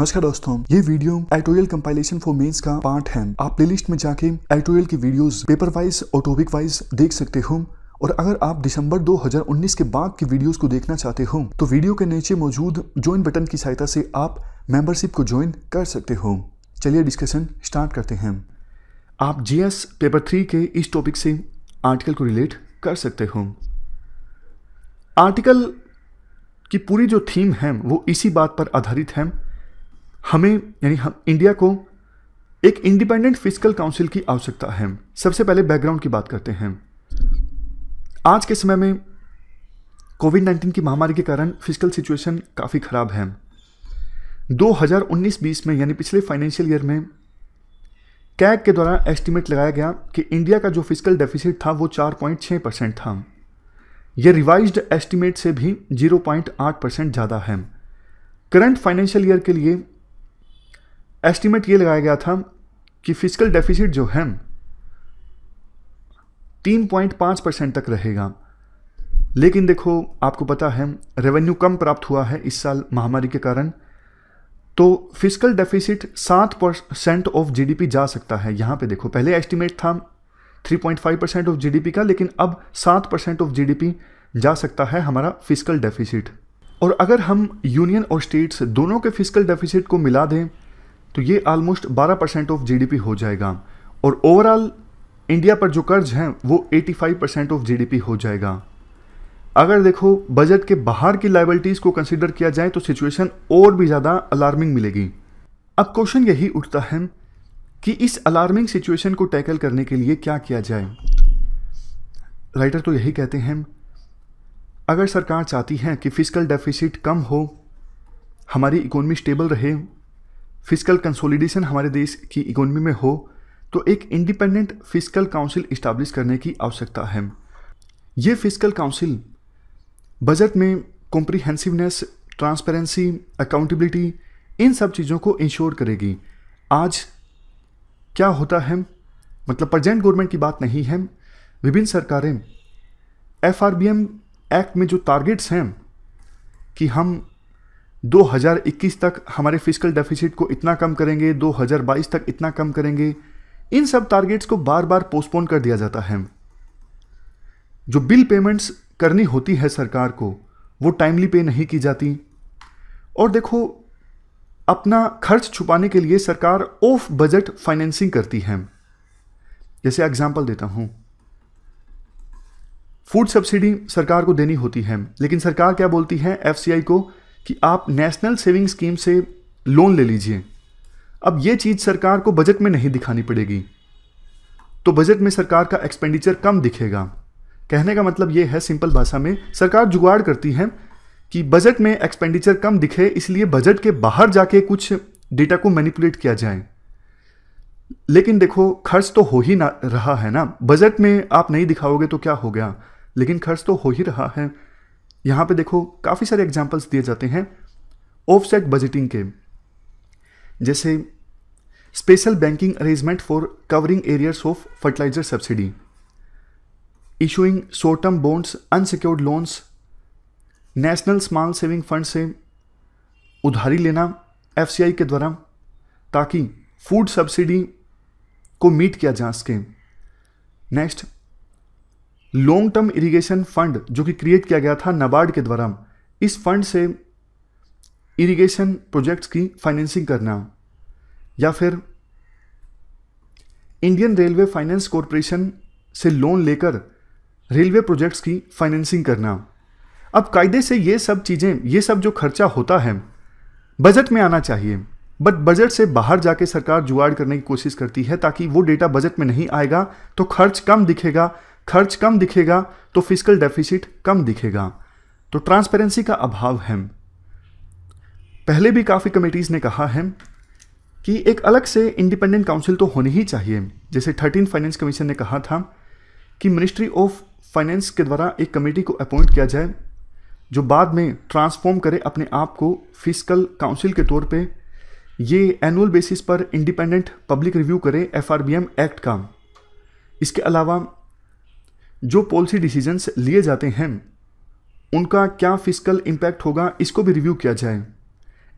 नमस्कार दोस्तों ये video editorial compilation for mains का पार्ट है आप प्लेलिस्ट में जाके एटोरियल की वीडियोस पेपर वाइज और टॉपिक वाइज देख सकते हो और अगर आप दिसंबर 2019 के बाद की वीडियोस को देखना चाहते हो तो वीडियो के नीचे मौजूद ज्वाइन बटन की सहायता से आप मेंबरशिप को ज्वाइन कर सकते हो चलिए डिस्कशन स्टार्ट करते हैं आप जी पेपर थ्री के इस टॉपिक से आर्टिकल को रिलेट कर सकते हो आर्टिकल की पूरी जो थीम है वो इसी बात पर आधारित है हमें यानी हम इंडिया को एक इंडिपेंडेंट फिजिकल काउंसिल की आवश्यकता है सबसे पहले बैकग्राउंड की बात करते हैं आज के समय में कोविड 19 की महामारी के कारण फिजिकल सिचुएशन काफ़ी ख़राब है 2019-20 में यानी पिछले फाइनेंशियल ईयर में कैग के द्वारा एस्टिमेट लगाया गया कि इंडिया का जो फिजिकल डेफिसिट था वो 4.6 परसेंट था यह रिवाइज एस्टिमेट से भी 0.8 परसेंट ज़्यादा है करंट फाइनेंशियल ईयर के लिए एस्टिमेट ये लगाया गया था कि फिजिकल डेफिसिट जो है तीन पॉइंट पांच परसेंट तक रहेगा लेकिन देखो आपको पता है रेवेन्यू कम प्राप्त हुआ है इस साल महामारी के कारण तो फिजिकल डेफिसिट सात परसेंट ऑफ जीडीपी जा सकता है यहां पे देखो पहले एस्टिमेट था 3.5 परसेंट ऑफ जीडीपी का लेकिन अब सात परसेंट ऑफ जीडीपी जा सकता है हमारा फिजिकल डेफिसिट और अगर हम यूनियन और स्टेट्स दोनों के फिजिकल डेफिसिट को मिला दें तो ये ऑलमोस्ट 12 परसेंट ऑफ जीडीपी हो जाएगा और ओवरऑल इंडिया पर जो कर्ज है वो 85 परसेंट ऑफ जीडीपी हो जाएगा अगर देखो बजट के बाहर की लाइबिलिटीज़ को कंसिडर किया जाए तो सिचुएशन और भी ज़्यादा अलार्मिंग मिलेगी अब क्वेश्चन यही उठता है कि इस अलार्मिंग सिचुएशन को टैकल करने के लिए क्या किया जाए राइटर तो यही कहते हैं अगर सरकार चाहती है कि फिजिकल डेफिसिट कम हो हमारी इकोनॉमी स्टेबल रहे फिजिकल कंसोलिडेशन हमारे देश की इकोनॉमी में हो तो एक इंडिपेंडेंट फिजिकल काउंसिल इस्टाब्लिश करने की आवश्यकता है ये फिजिकल काउंसिल बजट में कॉम्प्रिहेंसिवनेस ट्रांसपेरेंसी अकाउंटेबिलिटी इन सब चीज़ों को इंश्योर करेगी आज क्या होता है मतलब प्रजेंट गवर्नमेंट की बात नहीं है विभिन्न सरकारें एफ एक्ट में जो टारगेट्स हैं कि हम 2021 तक हमारे फिजिकल डेफिसिट को इतना कम करेंगे 2022 तक इतना कम करेंगे इन सब टारगेट्स को बार बार पोस्टपोन कर दिया जाता है जो बिल पेमेंट्स करनी होती है सरकार को वो टाइमली पे नहीं की जाती और देखो अपना खर्च छुपाने के लिए सरकार ऑफ बजट फाइनेंसिंग करती है जैसे एग्जाम्पल देता हूं फूड सब्सिडी सरकार को देनी होती है लेकिन सरकार क्या बोलती है एफ को कि आप नेशनल सेविंग स्कीम से लोन ले लीजिए अब ये चीज़ सरकार को बजट में नहीं दिखानी पड़ेगी तो बजट में सरकार का एक्सपेंडिचर कम दिखेगा कहने का मतलब ये है सिंपल भाषा में सरकार जुगाड़ करती है कि बजट में एक्सपेंडिचर कम दिखे इसलिए बजट के बाहर जाके कुछ डेटा को मैनिपुलेट किया जाए लेकिन देखो खर्च तो हो ही ना रहा है ना बजट में आप नहीं दिखाओगे तो क्या हो गया लेकिन खर्च तो हो ही रहा है यहाँ पे देखो काफ़ी सारे एग्जाम्पल्स दिए जाते हैं ऑफसेट बजटिंग के जैसे special banking arrangement for covering arrears of fertiliser subsidy issuing short term bonds unsecured loans national small saving fund से उधारी लेना एफ के द्वारा ताकि फूड सब्सिडी को मीट किया जा सके next long term irrigation fund जो कि क्रिएट किया गया था नबार्ड के द्वारा इस फंड से इरिगेशन प्रोजेक्ट्स की फाइनेंसिंग करना या फिर इंडियन रेलवे फाइनेंस कॉरपोरेशन से लोन लेकर रेलवे प्रोजेक्ट्स की फाइनेंसिंग करना अब कायदे से ये सब चीज़ें ये सब जो खर्चा होता है बजट में आना चाहिए बट बजट से बाहर जाके सरकार जुगाड़ करने की कोशिश करती है ताकि वो डेटा बजट में नहीं आएगा तो खर्च कम दिखेगा खर्च कम दिखेगा तो फिजिकल डेफिसिट कम दिखेगा तो ट्रांसपेरेंसी का अभाव है पहले भी काफ़ी कमेटीज़ ने कहा है कि एक अलग से इंडिपेंडेंट काउंसिल तो होनी ही चाहिए जैसे थर्टीन फाइनेंस कमीशन ने कहा था कि मिनिस्ट्री ऑफ फाइनेंस के द्वारा एक कमेटी को अपॉइंट किया जाए जो बाद में ट्रांसफॉर्म करे अपने आप को फिजिकल काउंसिल के तौर पे ये एनुअल बेसिस पर इंडिपेंडेंट पब्लिक रिव्यू करे एफ एक्ट का इसके अलावा जो पॉलिसी डिसीजंस लिए जाते हैं उनका क्या फिजिकल इम्पैक्ट होगा इसको भी रिव्यू किया जाए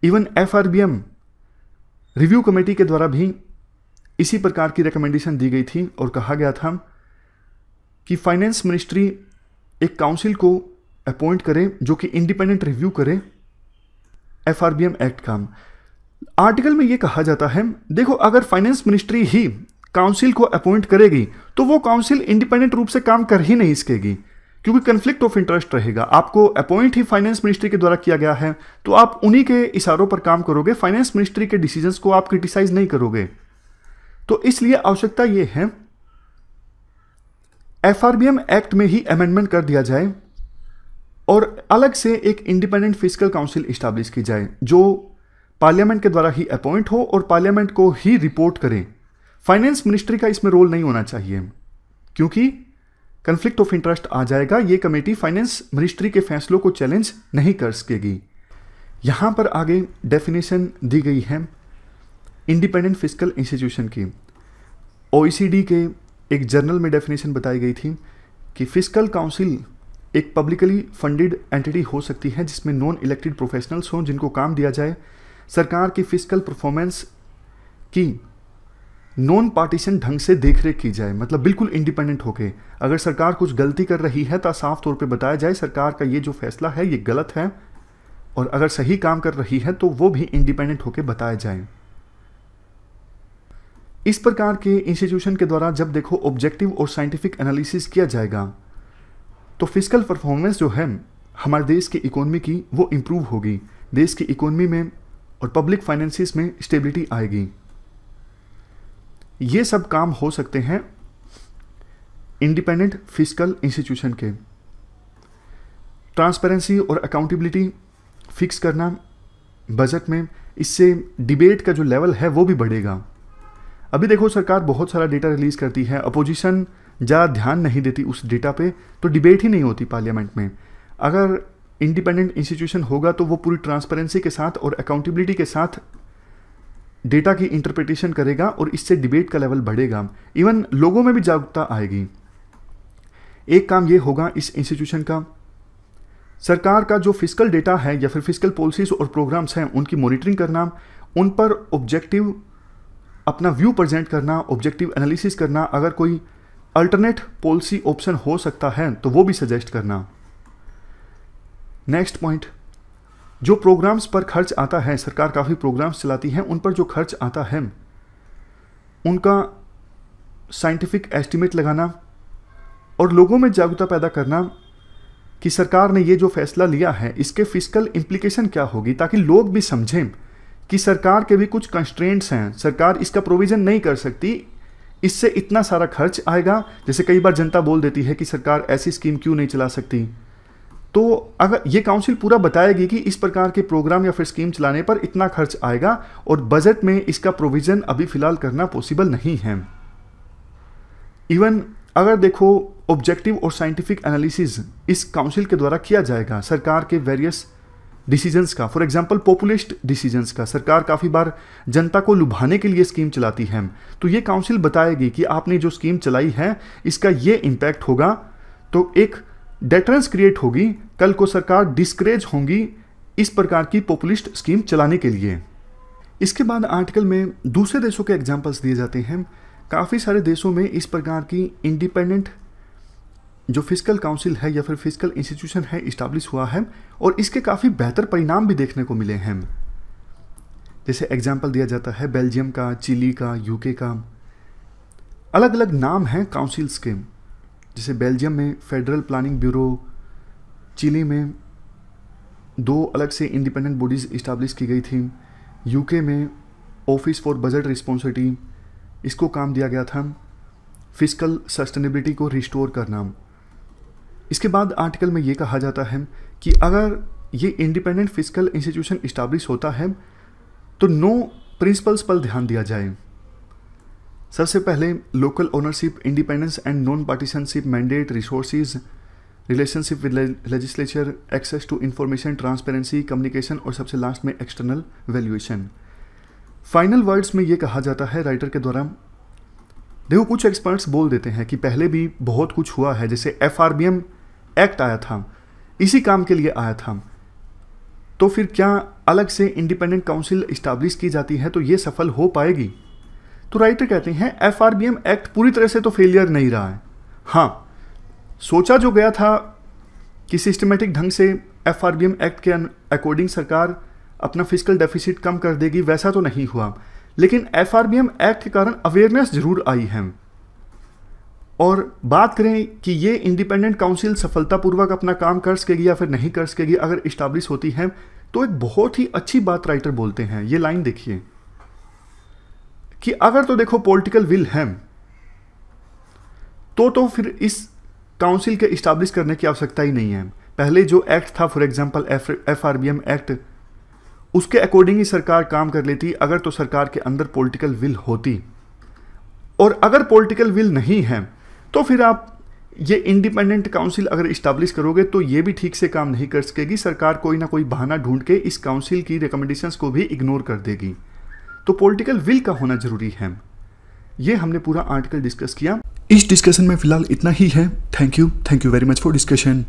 इवन एफ रिव्यू कमेटी के द्वारा भी इसी प्रकार की रिकमेंडेशन दी गई थी और कहा गया था कि फाइनेंस मिनिस्ट्री एक काउंसिल को अपॉइंट करे जो कि इंडिपेंडेंट रिव्यू करे एफ एक्ट का आर्टिकल में ये कहा जाता है देखो अगर फाइनेंस मिनिस्ट्री ही काउंसिल को अपॉइंट करेगी तो वो काउंसिल इंडिपेंडेंट रूप से काम कर ही नहीं सकेगी क्योंकि कन्फ्लिक्ट ऑफ इंटरेस्ट रहेगा आपको अपॉइंट ही फाइनेंस मिनिस्ट्री के द्वारा किया गया है तो आप उन्हीं के इशारों पर काम करोगे फाइनेंस मिनिस्ट्री के डिसीजंस को आप क्रिटिसाइज नहीं करोगे तो इसलिए आवश्यकता यह है एफआरबीएम एक्ट में ही अमेंडमेंट कर दिया जाए और अलग से एक इंडिपेंडेंट फिजिकल काउंसिल इस्टाब्लिश की जाए जो पार्लियामेंट के द्वारा ही अपॉइंट हो और पार्लियामेंट को ही रिपोर्ट करें फाइनेंस मिनिस्ट्री का इसमें रोल नहीं होना चाहिए क्योंकि कन्फ्लिक्ट ऑफ इंटरेस्ट आ जाएगा ये कमेटी फाइनेंस मिनिस्ट्री के फैसलों को चैलेंज नहीं कर सकेगी यहाँ पर आगे डेफिनेशन दी गई है इंडिपेंडेंट फिजिकल इंस्टीट्यूशन की ओ के एक जर्नल में डेफिनेशन बताई गई थी कि फिजिकल काउंसिल एक पब्लिकली फंडेड एंटिटी हो सकती है जिसमें नॉन इलेक्टेड प्रोफेशनल्स हों जिनको काम दिया जाए सरकार की फिजिकल परफॉर्मेंस की नॉन पार्टीशन ढंग से देखरेख की जाए मतलब बिल्कुल इंडिपेंडेंट होके अगर सरकार कुछ गलती कर रही है तो साफ तौर पे बताया जाए सरकार का ये जो फैसला है ये गलत है और अगर सही काम कर रही है तो वो भी इंडिपेंडेंट होके बताया जाए इस प्रकार के इंस्टीट्यूशन के द्वारा जब देखो ऑब्जेक्टिव और साइंटिफिक एनालिसिस किया जाएगा तो फिजिकल परफॉर्मेंस जो है हमारे देश की इकोनॉमी की वो इम्प्रूव होगी देश की इकोनॉमी में और पब्लिक फाइनेंसिस में स्टेबिलिटी आएगी ये सब काम हो सकते हैं इंडिपेंडेंट फिजिकल इंस्टीट्यूशन के ट्रांसपेरेंसी और अकाउंटेबिलिटी फिक्स करना बजट में इससे डिबेट का जो लेवल है वो भी बढ़ेगा अभी देखो सरकार बहुत सारा डेटा रिलीज़ करती है अपोजिशन ज़्यादा ध्यान नहीं देती उस डेटा पे तो डिबेट ही नहीं होती पार्लियामेंट में अगर इंडिपेंडेंट इंस्टीट्यूशन होगा तो वो पूरी ट्रांसपेरेंसी के साथ और अकाउंटेबिलिटी के साथ डेटा की इंटरप्रिटेशन करेगा और इससे डिबेट का लेवल बढ़ेगा इवन लोगों में भी जागरूकता आएगी एक काम यह होगा इस इंस्टीट्यूशन का सरकार का जो फिजिकल डेटा है या फिर फिजिकल पॉलिसीज और प्रोग्राम्स हैं उनकी मॉनिटरिंग करना उन पर ऑब्जेक्टिव अपना व्यू प्रेजेंट करना ऑब्जेक्टिव एनालिसिस करना अगर कोई अल्टरनेट पॉलिसी ऑप्शन हो सकता है तो वो भी सजेस्ट करना नेक्स्ट पॉइंट जो प्रोग्राम्स पर खर्च आता है सरकार काफ़ी प्रोग्राम्स चलाती है उन पर जो खर्च आता है उनका साइंटिफिक एस्टिमेट लगाना और लोगों में जागरूकता पैदा करना कि सरकार ने ये जो फैसला लिया है इसके फिजिकल इम्प्लीकेशन क्या होगी ताकि लोग भी समझें कि सरकार के भी कुछ कंस्ट्रेंट्स हैं सरकार इसका प्रोविज़न नहीं कर सकती इससे इतना सारा खर्च आएगा जैसे कई बार जनता बोल देती है कि सरकार ऐसी स्कीम क्यों नहीं चला सकती तो अगर ये काउंसिल पूरा बताएगी कि इस प्रकार के प्रोग्राम या फिर स्कीम चलाने पर इतना खर्च आएगा और बजट में इसका प्रोविज़न अभी फ़िलहाल करना पॉसिबल नहीं है इवन अगर देखो ऑब्जेक्टिव और साइंटिफिक एनालिसिस इस काउंसिल के द्वारा किया जाएगा सरकार के वेरियस डिसीजंस का फॉर एग्जांपल पॉपुलिस्ट डिसीजंस का सरकार काफ़ी बार जनता को लुभाने के लिए स्कीम चलाती है तो ये काउंसिल बताएगी कि आपने जो स्कीम चलाई है इसका ये इम्पैक्ट होगा तो एक डेटरेंस क्रिएट होगी कल को सरकार डिस्करेज होंगी इस प्रकार की पॉपुलिस्ट स्कीम चलाने के लिए इसके बाद आर्टिकल में दूसरे देशों के एग्जाम्पल्स दिए जाते हैं काफ़ी सारे देशों में इस प्रकार की इंडिपेंडेंट जो फिजिकल काउंसिल है या फिर फिजिकल इंस्टीट्यूशन है इस्टाब्लिश हुआ है और इसके काफ़ी बेहतर परिणाम भी देखने को मिले हैं जैसे एग्जाम्पल दिया जाता है बेल्जियम का चिली का यूके का अलग अलग नाम हैं काउंसिल्स के जैसे बेल्जियम में फेडरल प्लानिंग ब्यूरो चिली में दो अलग से इंडिपेंडेंट बॉडीज़ इस्टाब्लिश की गई थी यूके में ऑफिस फॉर बजट रिस्पॉन्सिबिलिटी इसको काम दिया गया था फिजिकल सस्टेनेबिलिटी को रिस्टोर करना इसके बाद आर्टिकल में ये कहा जाता है कि अगर ये इंडिपेंडेंट फिजिकल इंस्टीट्यूशन इस्टाब्लिश होता है तो नो प्रिंसिपल्स पर ध्यान दिया जाए सबसे पहले local ownership independence and non partisanship mandate resource relationship with legislature access to information transparency communication और सबसे लास्ट में एक्सटर्नल वैल्यूएशन फाइनल वर्ड्स में ये कहा जाता है राइटर के द्वारा देखो कुछ एक्सपर्ट्स बोल देते हैं कि पहले भी बहुत कुछ हुआ है जैसे एफ एक्ट आया था इसी काम के लिए आया था तो फिर क्या अलग से इंडिपेंडेंट काउंसिल इस्टाब्लिश की जाती है तो ये सफल हो पाएगी तो राइटर कहते हैं एफ एक्ट पूरी तरह से तो फेलियर नहीं रहा है हाँ सोचा जो गया था कि सिस्टमेटिक ढंग से एफ एक्ट के अकॉर्डिंग सरकार अपना फिजिकल डेफिसिट कम कर देगी वैसा तो नहीं हुआ लेकिन एफ एक्ट के कारण अवेयरनेस जरूर आई है और बात करें कि ये इंडिपेंडेंट काउंसिल सफलतापूर्वक अपना काम कर सकेगी या फिर नहीं कर सकेगी अगर इस्टाब्लिश होती है तो एक बहुत ही अच्छी बात राइटर बोलते हैं ये लाइन देखिए कि अगर तो देखो पॉलिटिकल विल है तो तो फिर इस काउंसिल के इस्टाब्लिश करने की आवश्यकता ही नहीं है पहले जो एक्ट था for example F R B M act उसके अकॉर्डिंग ही सरकार काम कर लेती अगर तो सरकार के अंदर पॉलिटिकल विल होती और अगर पॉलिटिकल विल नहीं है तो फिर आप ये इंडिपेंडेंट काउंसिल अगर इस्टाब्लिश करोगे तो ये भी ठीक से काम नहीं कर सकेगी सरकार कोई ना कोई बहाना ढूंढ के इस काउंसिल की रिकमेंडेशंस को भी इग्नोर कर देगी तो पॉलिटिकल विल का होना जरूरी है ये हमने पूरा आर्टिकल डिस्कस किया इस डिस्कशन में फिलहाल इतना ही है thank you thank you very much for discussion